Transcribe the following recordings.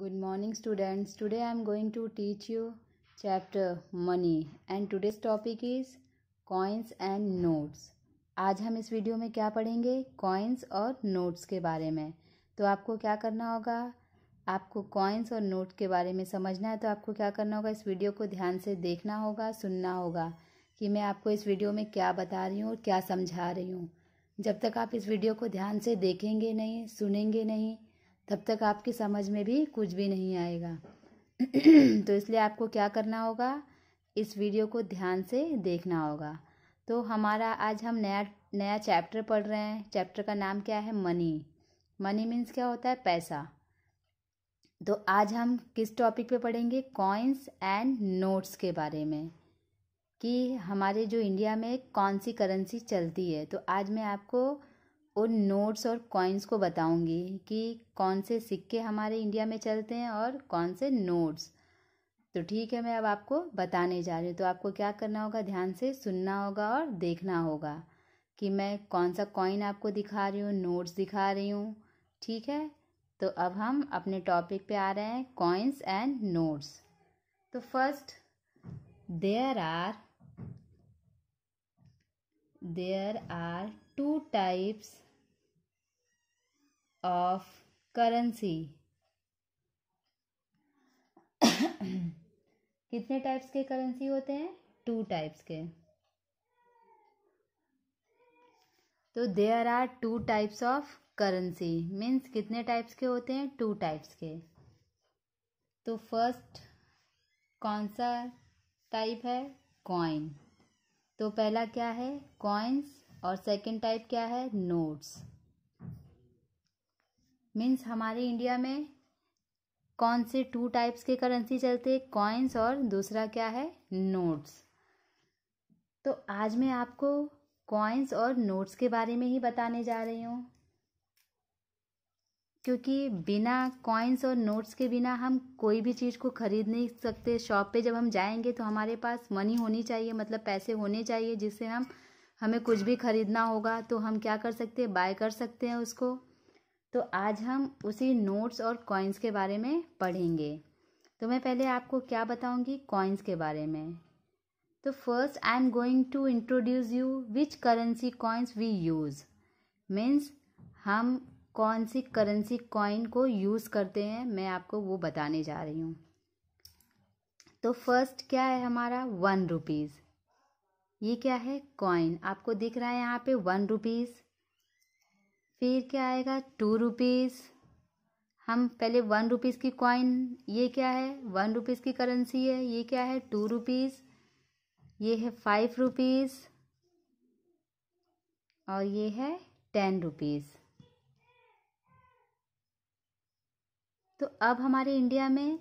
good morning students today I am going to teach you chapter money and today's topic is coins and notes आज हम इस video में क्या पढ़ेंगे coins और नोट्स के बारे में तो आपको क्या करना होगा आपको कॉइन्स और नोट के बारे में समझना है तो आपको क्या करना होगा इस वीडियो को ध्यान से देखना होगा सुनना होगा कि मैं आपको इस वीडियो में क्या बता रही हूँ और क्या समझा रही हूँ जब तक आप इस वीडियो को ध्यान से देखेंगे नहीं सुनेंगे नहीं तब तक आपकी समझ में भी कुछ भी नहीं आएगा तो इसलिए आपको क्या करना होगा इस वीडियो को ध्यान से देखना होगा तो हमारा आज हम नया नया चैप्टर पढ़ रहे हैं चैप्टर का नाम क्या है मनी मनी मीन्स क्या होता है पैसा तो आज हम किस टॉपिक पे पढ़ेंगे कॉइन्स एंड नोट्स के बारे में कि हमारे जो इंडिया में कौन सी करेंसी चलती है तो आज मैं आपको उन नोट्स और कॉइन्स को बताऊंगी कि कौन से सिक्के हमारे इंडिया में चलते हैं और कौन से नोट्स तो ठीक है मैं अब आपको बताने जा रही हूँ तो आपको क्या करना होगा ध्यान से सुनना होगा और देखना होगा कि मैं कौन सा कॉइन आपको दिखा रही हूँ नोट्स दिखा रही हूँ ठीक है तो अब हम अपने टॉपिक पे आ रहे हैं कॉइन्स एंड नोट्स तो first there are there are two types of currency कितने टाइप्स के करेंसी होते हैं टू टाइप्स के तो there are two types of currency means कितने टाइप्स के होते हैं टू टाइप्स के तो फर्स्ट कौन सा टाइप है कॉइन तो पहला क्या है कॉइन्स और सेकंड टाइप क्या है नोट्स मीन्स हमारे इंडिया में कौन से टू टाइप्स के करेंसी चलते कॉइन्स और दूसरा क्या है नोट्स तो आज मैं आपको कॉइन्स और नोट्स के बारे में ही बताने जा रही हूँ क्योंकि बिना कॉइन्स और नोट्स के बिना हम कोई भी चीज़ को ख़रीद नहीं सकते शॉप पे जब हम जाएंगे तो हमारे पास मनी होनी चाहिए मतलब पैसे होने चाहिए जिससे हम हमें कुछ भी खरीदना होगा तो हम क्या कर सकते हैं बाय कर सकते हैं उसको तो आज हम उसी नोट्स और कॉइन्स के बारे में पढ़ेंगे तो मैं पहले आपको क्या बताऊंगी कॉइन्स के बारे में तो first I am going to introduce you which currency coins we use means हम कौन सी करेंसी कॉइन को यूज़ करते हैं मैं आपको वो बताने जा रही हूँ तो फर्स्ट क्या है हमारा वन रुपीज़ ये क्या है कॉइन आपको दिख रहा है यहाँ पे वन रुपीज़ फिर क्या आएगा टू रुपीज़ हम पहले वन रुपीज़ की कॉइन ये क्या है वन रुपीज़ की करेंसी है ये क्या है टू रुपीज़ ये है फाइव रुपीज़ और ये है टेन रुपीज़ तो अब हमारे इंडिया में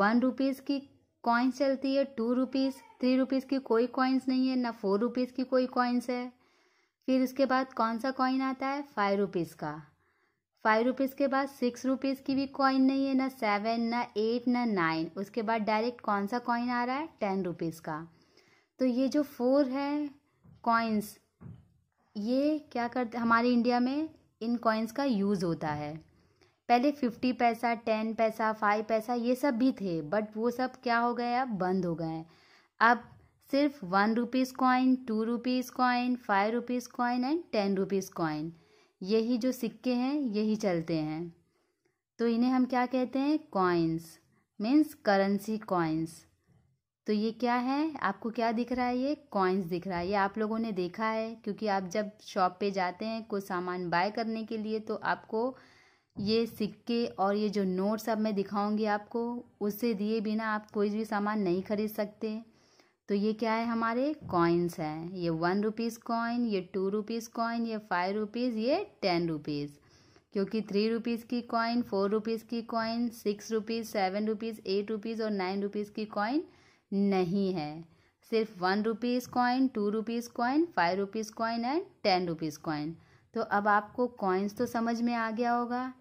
वन रुपीज़ की कॉइन्स चलती है टू रुपीज़ थ्री रुपीज़ की कोई कॉइन्स नहीं है ना फोर रुपीज़ की कोई कॉइन्स है फिर उसके बाद कौन सा कॉइन आता है फाइव रुपीज़ का फाइव रुपीज़ के बाद सिक्स रुपीज़ की भी कॉइन नहीं है ना सेवन ना एट ना नाइन उसके बाद डायरेक्ट कौन सा कॉइन आ रहा है टेन रुपीज़ का तो ये जो फोर है कॉइन्स ये क्या करते हमारे इंडिया में इन कॉइन्स का यूज़ होता है पहले फिफ्टी पैसा टेन पैसा फाइव पैसा ये सब भी थे बट वो सब क्या हो गए अब बंद हो गए अब सिर्फ one rupees coin two rupees coin five rupees coin and ten rupees coin यही जो सिक्के हैं यही चलते हैं तो इन्हें हम क्या कहते हैं कॉइन्स मीन्स करेंसी कॉइन्स तो ये क्या है आपको क्या दिख रहा है ये कॉइन्स दिख रहा है ये आप लोगों ने देखा है क्योंकि आप जब शॉप पे जाते हैं कोई सामान बाय करने के लिए तो आपको ये सिक्के और ये जो नोट सब मैं दिखाऊंगी आपको उससे दिए बिना आप कोई भी सामान नहीं खरीद सकते तो ये क्या है हमारे कॉइन्स हैं ये वन रुपीज़ कॉइन ये टू रुपीज़ कॉइन ये फाइव रुपीज़ ये टेन रुपीज़ क्योंकि थ्री रुपीज़ की कॉइन फोर रुपीज़ की coin six rupees seven rupees eight rupees और नाइन रुपीज़ की कॉइन नहीं है सिर्फ one rupees coin two rupees coin five rupees coin and ten rupees coin तो अब आपको कॉइन्स तो समझ में आ गया होगा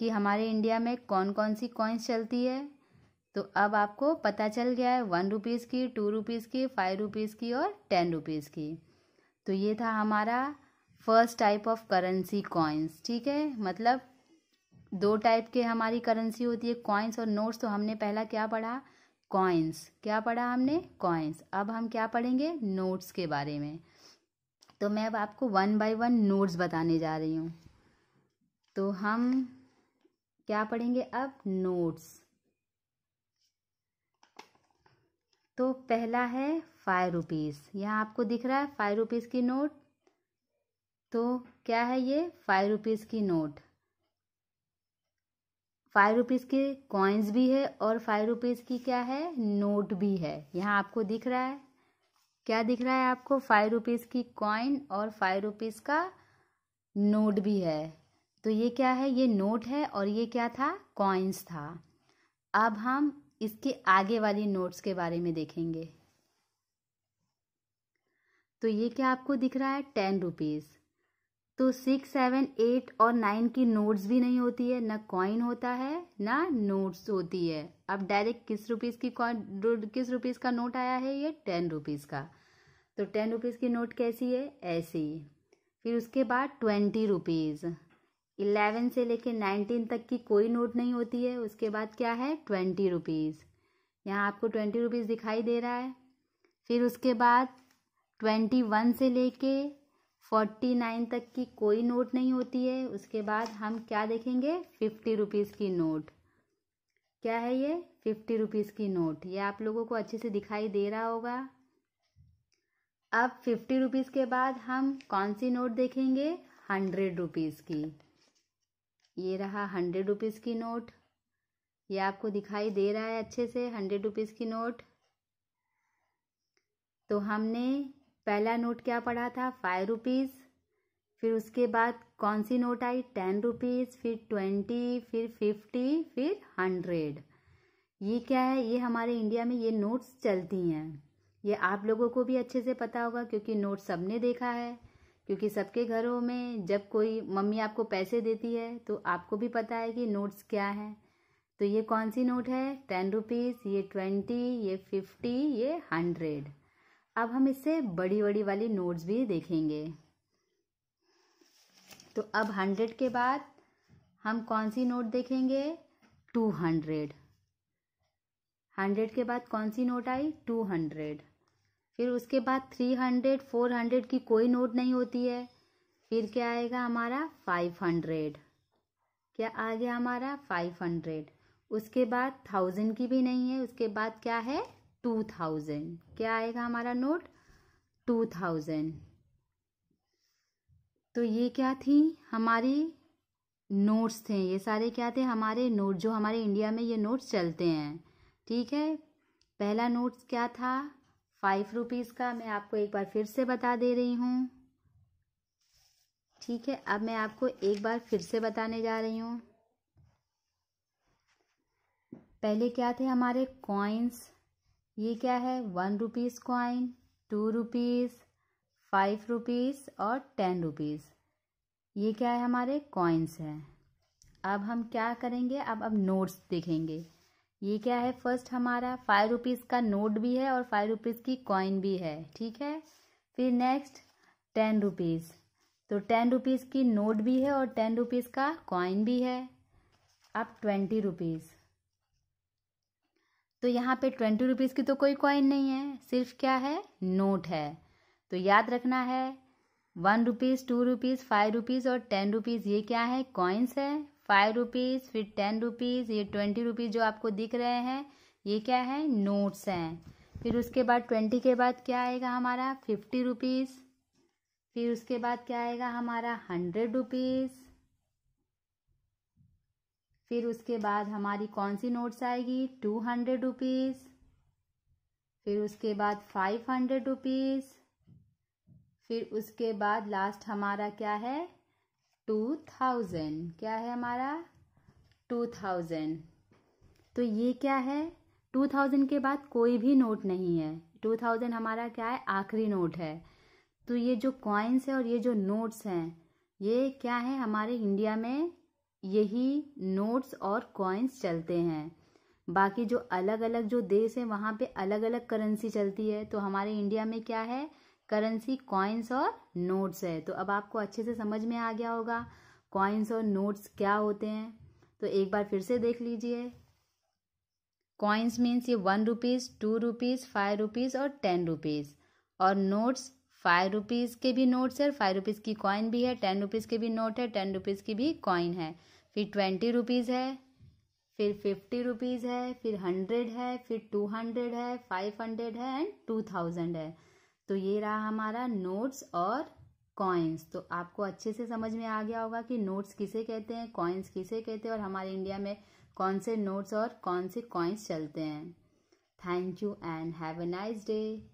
कि हमारे इंडिया में कौन कौन सी कॉइन्स चलती है तो अब आपको पता चल गया है वन रुपीज़ की टू रुपीज़ की फाइव रुपीज़ की और टेन रुपीज़ की तो ये था हमारा first type of currency coins ठीक है मतलब दो टाइप के हमारी करेंसी होती है कॉइन्स और नोट्स तो हमने पहला क्या पढ़ा कॉइन्स क्या पढ़ा हमने कॉइन्स अब हम क्या पढ़ेंगे नोट्स के बारे में तो मैं अब आपको वन बाय वन नोट्स बताने जा रही हूँ तो हम क्या पढ़ेंगे अब नोट्स तो पहला है फाइव रुपीस यहाँ आपको दिख रहा है फाइव रुपीज़ की नोट तो क्या है ये फाइव रुपीज़ की नोट फाइव रुपीज़ के कॉइन्स भी है और फाइव रुपीज़ की क्या है नोट भी है यहाँ आपको दिख रहा है क्या दिख रहा है आपको फाइव रुपीज़ की कॉइन और फाइव रुपीज़ का नोट भी है तो ये क्या है ये नोट है और ये क्या था कॉइन्स था अब हम इसके आगे वाली नोट्स के बारे में देखेंगे तो ये क्या आपको दिख रहा है टेन रुपीज़ तो सिक्स सेवन एट और नाइन की नोट्स भी नहीं होती है ना कॉइन होता है ना नोट्स होती है अब डायरेक्ट किस रुपीज़ की कॉइन किस रुपीज़ का नोट आया है ये टेन रुपीज़ का तो टेन रुपीज़ की नोट कैसी है ऐसी फिर उसके बाद ट्वेंटी रुपीज़ इलेवन से लेके नाइनटीन तक की कोई नोट नहीं होती है उसके बाद क्या है ट्वेंटी रुपीज़ यहाँ आपको ट्वेंटी रुपीज़ दिखाई दे रहा है फिर उसके बाद ट्वेंटी वन से लेके फोर्टी नाइन तक की कोई नोट नहीं होती है उसके बाद हम क्या देखेंगे फिफ्टी रुपीज़ की नोट क्या है ये फिफ्टी रुपीज़ की नोट ये आप लोगों को अच्छे से दिखाई दे रहा होगा अब फिफ्टी रुपीज़ के बाद हम कौन सी नोट देखेंगे हंड्रेड रुपीज़ की ये रहा हंड्रेड रुपीज़ की नोट ये आपको दिखाई दे रहा है अच्छे से हंड्रेड रुपीज़ की नोट तो हमने पहला नोट क्या पढ़ा था फाइव रुपीज़ फिर उसके बाद कौन सी नोट आई टेन रुपीज़ फिर ट्वेंटी फिर फिफ्टी फिर हंड्रेड ये क्या है ये हमारे इंडिया में ये नोट्स चलती हैं ये आप लोगों को भी अच्छे से पता होगा क्योंकि नोट सबने देखा है क्योंकि सबके घरों में जब कोई मम्मी आपको पैसे देती है तो आपको भी पता है कि नोट्स क्या है तो ये कौन सी नोट है टेन रुपीज़ ये ट्वेंटी ये फिफ्टी ये हंड्रेड अब हम इससे बड़ी बड़ी वाली नोट्स भी देखेंगे तो अब हंड्रेड के बाद हम कौन सी नोट देखेंगे टू हंड्रेड हंड्रेड के बाद कौन सी नोट आई टू हंड्रेड फिर उसके बाद थ्री हंड्रेड फोर हंड्रेड की कोई नोट नहीं होती है फिर क्या आएगा हमारा फाइव हंड्रेड क्या आ गया हमारा फाइव हंड्रेड उसके बाद थाउजेंड की भी नहीं है उसके बाद क्या है टू थाउजेंड क्या आएगा हमारा नोट टू थाउजेंड तो ये क्या थी हमारी नोट्स थे ये सारे क्या थे हमारे नोट जो हमारे इंडिया में ये नोट्स चलते हैं ठीक है पहला नोट्स क्या था फाइव रुपीज़ का मैं आपको एक बार फिर से बता दे रही हूँ ठीक है अब मैं आपको एक बार फिर से बताने जा रही हूँ पहले क्या थे हमारे कॉइन्स ये क्या है one rupees coin two rupees five rupees और टेन रुपीज़ ये क्या है हमारे कॉइन्स हैं अब हम क्या करेंगे अब अब नोट्स देखेंगे ये क्या है फर्स्ट हमारा फाइव रुपीज़ का नोट भी है और फाइव रुपीज़ की कॉइन भी है ठीक है फिर नेक्स्ट टेन रुपीज़ तो टेन रुपीज़ की नोट भी है और टेन रुपीज़ का कॉइन भी है अब ट्वेंटी रुपीज़ तो यहाँ पे ट्वेंटी रुपीज़ की तो कोई कॉइन नहीं है सिर्फ क्या है नोट है तो याद रखना है one rupees two rupees five rupees और टेन रुपीज़ ये क्या है कॉइन्स है फाइव रुपीज़ फिर टेन रुपीज़ ये ट्वेंटी रुपीज़ जो आपको दिख रहे हैं ये क्या है नोट्स हैं फिर उसके बाद ट्वेंटी के बाद क्या आएगा हमारा फिफ्टी रुपीज़ फिर उसके बाद क्या आएगा हमारा हंड्रेड रुपीज़ फिर उसके बाद हमारी कौन सी नोट्स आएगी टू हंड्रेड रुपीज़ फिर उसके बाद फाइव हंड्रेड रुपीज़ फिर उसके बाद लास्ट हमारा क्या है टू थाउजेंड क्या है हमारा टू थाउजेंड तो ये क्या है टू थाउजेंड के बाद कोई भी नोट नहीं है टू थाउजेंड हमारा क्या है आखिरी नोट है तो ये जो कॉइन्स है और ये जो नोट्स हैं ये क्या है हमारे इंडिया में यही नोट्स और कॉइन्स चलते हैं बाकी जो अलग अलग जो देश है वहाँ पे अलग अलग करेंसी चलती है तो हमारे इंडिया में क्या है करेंसी कॉइन्स और नोट्स है तो अब आपको अच्छे से समझ में आ गया होगा कॉइन्स और नोट्स क्या होते हैं तो एक बार फिर से देख लीजिए कॉइन्स मीन्स ये one rupees two rupees five rupees और टेन रुपीज़ और नोट्स फाइव रुपीज़ के भी नोट्स है फाइव रुपीज़ की कॉइन भी है टेन रुपीज़ के भी नोट है टेन रुपीज़ की भी कॉइन है फिर ट्वेंटी रुपीज़ है फिर फिफ्टी रुपीज़ है फिर हंड्रेड है फिर टू हंड्रेड है फाइव हंड्रेड है एंड टू थाउजेंड है तो ये रहा हमारा नोट्स और कॉइन्स तो आपको अच्छे से समझ में आ गया होगा कि नोट्स किसे कहते हैं कॉइन्स किसे कहते हैं और हमारे इंडिया में कौन से नोट्स और कौन से कॉइन्स चलते हैं thank you and have a nice day